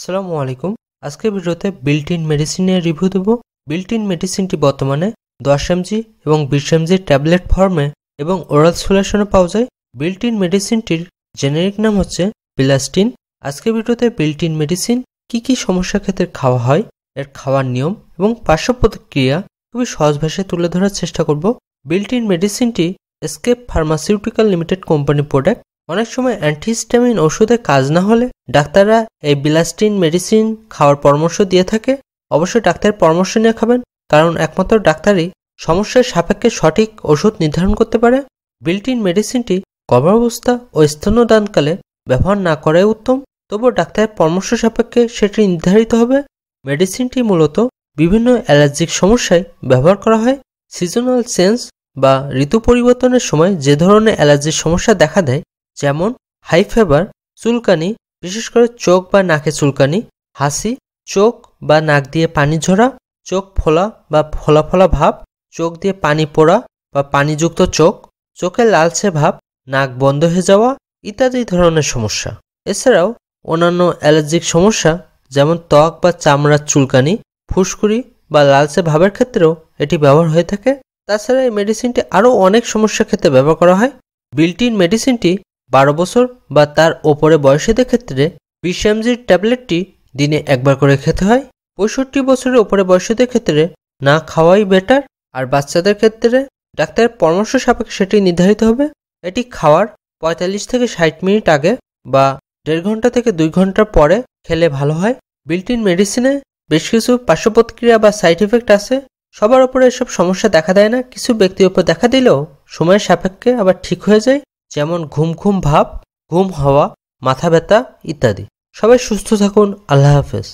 আসসালামু আলাইকুম আজকে ভিডিওতে বিল্ট ইন মেডিসিনের রিভিউ দেব বিল্ট ইন মেডিসিনটি বর্তমানে দশ এমজি এবং বিশ এমজি ট্যাবলেট ফর্মে এবং ওরাল সোলেশনে পাওয়া যায় বিল্ট ইন মেডিসিনটির জেনেরিক নাম হচ্ছে প্লাস্টিন আজকে ভিডিওতে বিল্ট ইন মেডিসিন কি কি সমস্যা ক্ষেত্রে খাওয়া হয় এর খাওয়ার নিয়ম এবং পার্শ্ব প্রতিক্রিয়া খুবই সহজ ভাষায় তুলে ধরার চেষ্টা করব বিল্ট ইন মেডিসিনটি Eskayef pharmaceutical limited company product অনেক সময় অ্যান্টিহিস্টামিন ওষুধে কাজ না হলে ডাক্তাররা এই বিলাস্টিন মেডিসিন খাওয়ার পরামর্শ দিয়ে থাকে অবশ্যই ডাক্তারের পরামর্শ নিয়ে খাবেন কারণ একমাত্র ডাক্তারই সমস্যার সাপেক্ষে সঠিক ওষুধ নির্ধারণ করতে পারে বিল্টিন মেডিসিনটি গর্ভাবস্থা ও স্তন্যদানকালে ব্যবহার না করাই উত্তম তবুও ডাক্তারের পরামর্শ সাপেক্ষে সেটি নির্ধারিত হবে মেডিসিনটি মূলত বিভিন্ন অ্যালার্জিক সমস্যায় ব্যবহার করা হয় সিজনাল চেঞ্জ বা ঋতু পরিবর্তনের সময় যে ধরনের অ্যালার্জির সমস্যা দেখা দেয় যেমন হাই ফেভার চুলকানি বিশেষ করে চোখ বা নাকে চুলকানি হাসি চোখ বা নাক দিয়ে পানি ঝরা চোখ ফোলা বা ফোলা ফোলা ভাব চোখ দিয়ে পানি পোড়া বা পানিযুক্ত চোখ চোখে লালচে ভাব নাক বন্ধ হয়ে যাওয়া ইত্যাদি ধরনের সমস্যা এছাড়াও অন্যান্য অ্যালার্জিক সমস্যা যেমন ত্বক বা চামড়ার চুলকানি ফুসকুড়ি বা লালচে ভাবের ক্ষেত্রেও এটি ব্যবহার হয়ে থাকে তাছাড়া এই মেডিসিনটি আরও অনেক সমস্যার ক্ষেত্রে ব্যবহার করা হয় বিল্টিন মেডিসিনটি বারো বছর বা তার ওপরে বয়সীদের ক্ষেত্রে বিশ্বামজির ট্যাবলেটটি দিনে একবার করে খেতে হয় পঁয়ষট্টি বছরের ওপরে বয়সীদের ক্ষেত্রে না খাওয়াই বেটার আর বাচ্চাদের ক্ষেত্রে ডাক্তারের পরামর্শ সাপেক্ষে সেটি নির্ধারিত হবে এটি খাওয়ার পঁয়তাল্লিশ থেকে ষাট মিনিট আগে বা দেড় ঘন্টা থেকে দুই ঘন্টা পরে খেলে ভালো হয় বিল্টিন মেডিসিনে বেশ কিছু পার্শ্বপ্রতিক্রিয়া বা সাইড ইফেক্ট আছে সবার ওপরে এসব সমস্যা দেখা দেয় না কিছু ব্যক্তির ওপর দেখা দিলেও সময়ের সাপেক্ষে আবার ঠিক হয়ে যায় যেমন ঘুম ঘুম ভাব ঘুম হওয়া মাথা ব্যথা ইত্যাদি সবাই সুস্থ থাকুন আল্লাহ হাফেজ